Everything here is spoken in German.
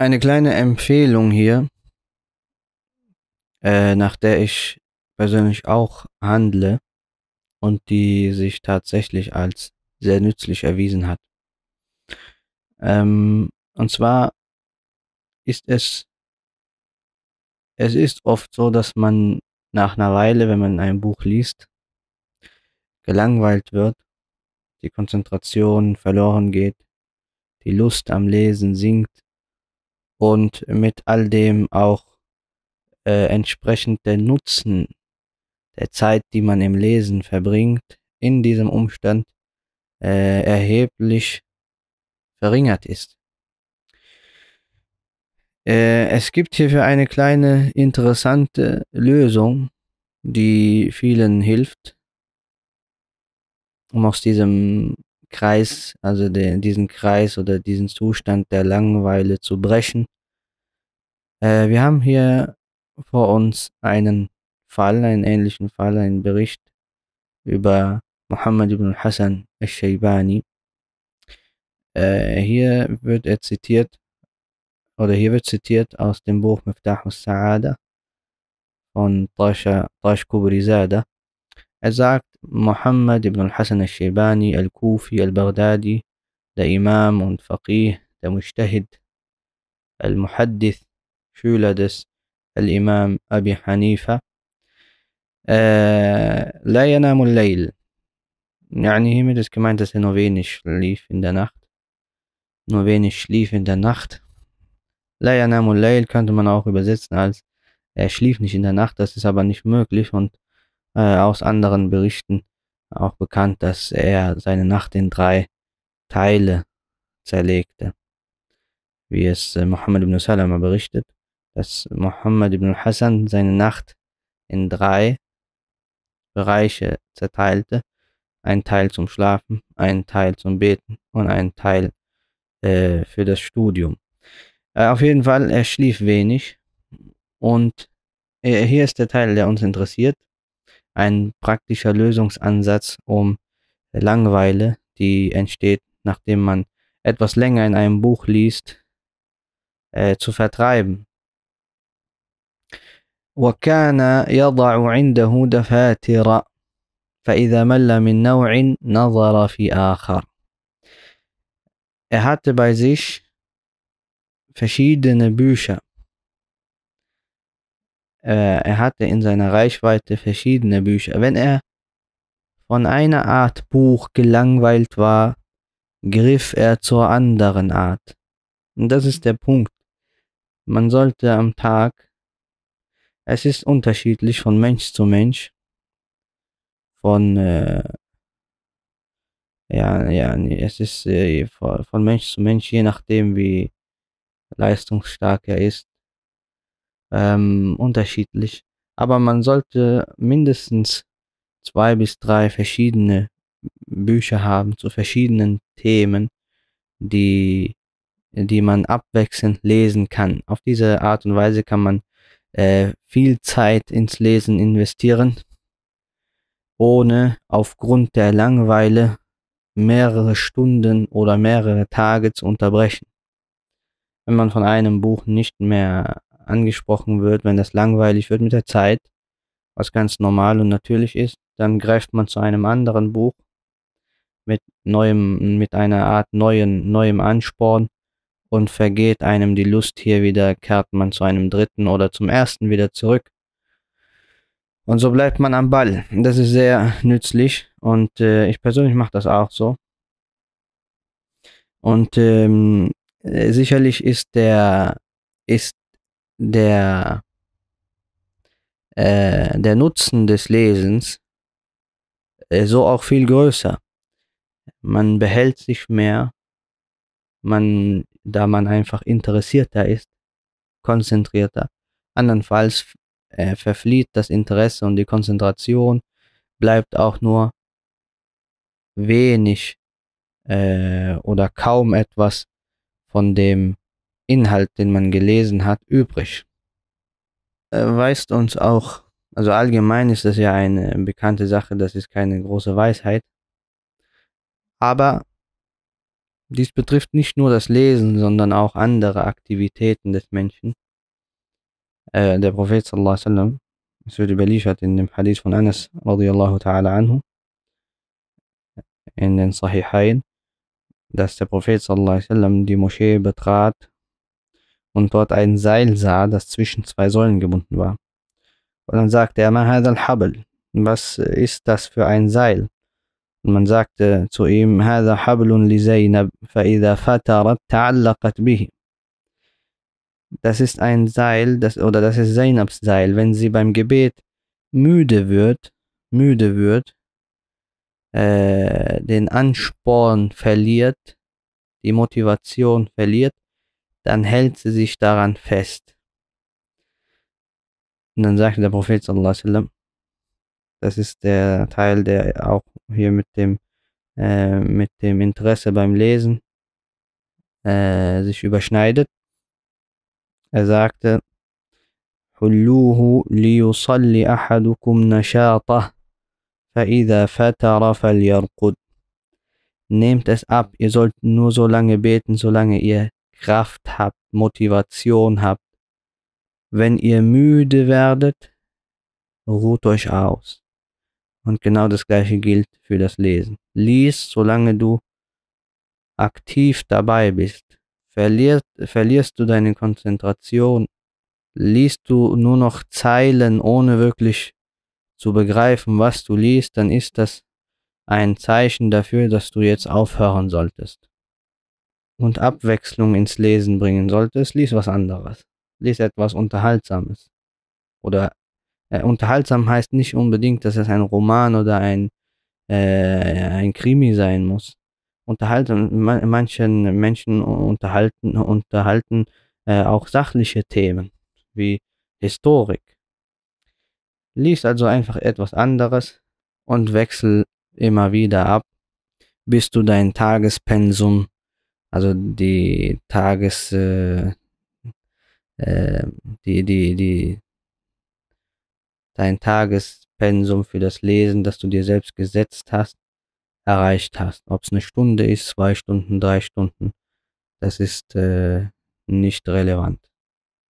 eine kleine Empfehlung hier, äh, nach der ich persönlich auch handle und die sich tatsächlich als sehr nützlich erwiesen hat. Ähm, und zwar ist es, es ist oft so, dass man nach einer Weile, wenn man ein Buch liest, gelangweilt wird, die Konzentration verloren geht, die Lust am Lesen sinkt und mit all dem auch äh, entsprechend der Nutzen der Zeit, die man im Lesen verbringt, in diesem Umstand äh, erheblich verringert ist. Äh, es gibt hierfür eine kleine interessante Lösung, die vielen hilft, um aus diesem Kreis, also den, diesen Kreis oder diesen Zustand der Langeweile zu brechen. Äh, wir haben hier vor uns einen Fall, einen ähnlichen Fall, einen Bericht über Muhammad ibn Hassan al-Shaybani. Äh, hier wird er zitiert, oder hier wird zitiert aus dem Buch Miftah al-Sa'ada von Tash Kubrizada. Er sagt, Muhammad ibn al-Hasan al-Shebani, al-Kufi, al-Baghdadi, der Imam und Faqih, der Mujtahid, al-Muhaddith, Schüler des al-Imam Abi Hanifa. Äh, la لا ينام الليل hiermit ist gemeint, dass er nur wenig schlief in der Nacht. Nur wenig schlief in der Nacht. La yanamul layl könnte man auch übersetzen als er schlief nicht in der Nacht, das ist aber nicht möglich und äh, aus anderen Berichten auch bekannt, dass er seine Nacht in drei Teile zerlegte. Wie es äh, Muhammad ibn Salama berichtet, dass Muhammad ibn Hassan seine Nacht in drei Bereiche zerteilte. Ein Teil zum Schlafen, ein Teil zum Beten und ein Teil äh, für das Studium. Äh, auf jeden Fall, er schlief wenig. Und äh, hier ist der Teil, der uns interessiert ein praktischer Lösungsansatz, um Langeweile, die entsteht, nachdem man etwas länger in einem Buch liest, äh, zu vertreiben. وكان يضع عنده دفاتر فإذا مل من نوع نظر في آخر. Er hatte bei sich verschiedene Bücher äh, er hatte in seiner Reichweite verschiedene Bücher. Wenn er von einer Art Buch gelangweilt war, griff er zur anderen Art. Und das ist der Punkt. Man sollte am Tag, es ist unterschiedlich von Mensch zu Mensch, von, äh, ja, ja, es ist äh, von Mensch zu Mensch, je nachdem, wie leistungsstark er ist ähm, unterschiedlich. Aber man sollte mindestens zwei bis drei verschiedene Bücher haben zu verschiedenen Themen, die, die man abwechselnd lesen kann. Auf diese Art und Weise kann man äh, viel Zeit ins Lesen investieren, ohne aufgrund der Langeweile mehrere Stunden oder mehrere Tage zu unterbrechen. Wenn man von einem Buch nicht mehr angesprochen wird, wenn das langweilig wird mit der Zeit, was ganz normal und natürlich ist, dann greift man zu einem anderen Buch mit neuem, mit einer Art neuen, neuem Ansporn und vergeht einem die Lust hier wieder, kehrt man zu einem dritten oder zum ersten wieder zurück. Und so bleibt man am Ball. Das ist sehr nützlich und äh, ich persönlich mache das auch so. Und ähm, äh, sicherlich ist der ist der, äh, der Nutzen des Lesens äh, so auch viel größer. Man behält sich mehr, man, da man einfach interessierter ist, konzentrierter. Andernfalls äh, verflieht das Interesse und die Konzentration bleibt auch nur wenig äh, oder kaum etwas von dem Inhalt, den man gelesen hat, übrig. Äh, weist uns auch, also allgemein ist das ja eine bekannte Sache, das ist keine große Weisheit, aber dies betrifft nicht nur das Lesen, sondern auch andere Aktivitäten des Menschen. Äh, der Prophet sallallahu alaihi wasallam, es wird überliefert in dem Hadith von Anas radiallahu ta'ala anhu, in den Sahihain, dass der Prophet sallallahu alaihi wasallam die Moschee betrat und dort ein Seil sah, das zwischen zwei Säulen gebunden war. Und dann sagte er, Mahad al-Habl, was ist das für ein Seil? Und man sagte zu ihm, Hada Hablun li Zainab, fa'idha fatarat ta'allaqat bihi. Das ist ein Seil, das, oder das ist Zainabs Seil. Wenn sie beim Gebet müde wird, müde wird, äh, den Ansporn verliert, die Motivation verliert, dann hält sie sich daran fest. Und dann sagte der Prophet sallallahu alaihi wasallam, das ist der Teil, der auch hier mit dem, äh, mit dem Interesse beim Lesen äh, sich überschneidet. Er sagte, حلوه ليصلي أحدكم نشاطه فإذا فتر فليرقد Nehmt es ab, ihr sollt nur so lange beten, solange ihr Kraft habt, Motivation habt. Wenn ihr müde werdet, ruht euch aus. Und genau das gleiche gilt für das Lesen. Lies, solange du aktiv dabei bist. Verlierst, verlierst du deine Konzentration, liest du nur noch Zeilen, ohne wirklich zu begreifen, was du liest, dann ist das ein Zeichen dafür, dass du jetzt aufhören solltest und Abwechslung ins Lesen bringen solltest, lies was anderes. Lies etwas Unterhaltsames. Oder äh, unterhaltsam heißt nicht unbedingt, dass es ein Roman oder ein, äh, ein Krimi sein muss. Unterhalten, manchen Menschen unterhalten, unterhalten äh, auch sachliche Themen wie Historik. Lies also einfach etwas anderes und wechsel immer wieder ab, bis du dein Tagespensum also die Tages, äh, äh, die, die, die, dein Tagespensum für das Lesen, das du dir selbst gesetzt hast, erreicht hast. Ob es eine Stunde ist, zwei Stunden, drei Stunden, das ist äh, nicht relevant.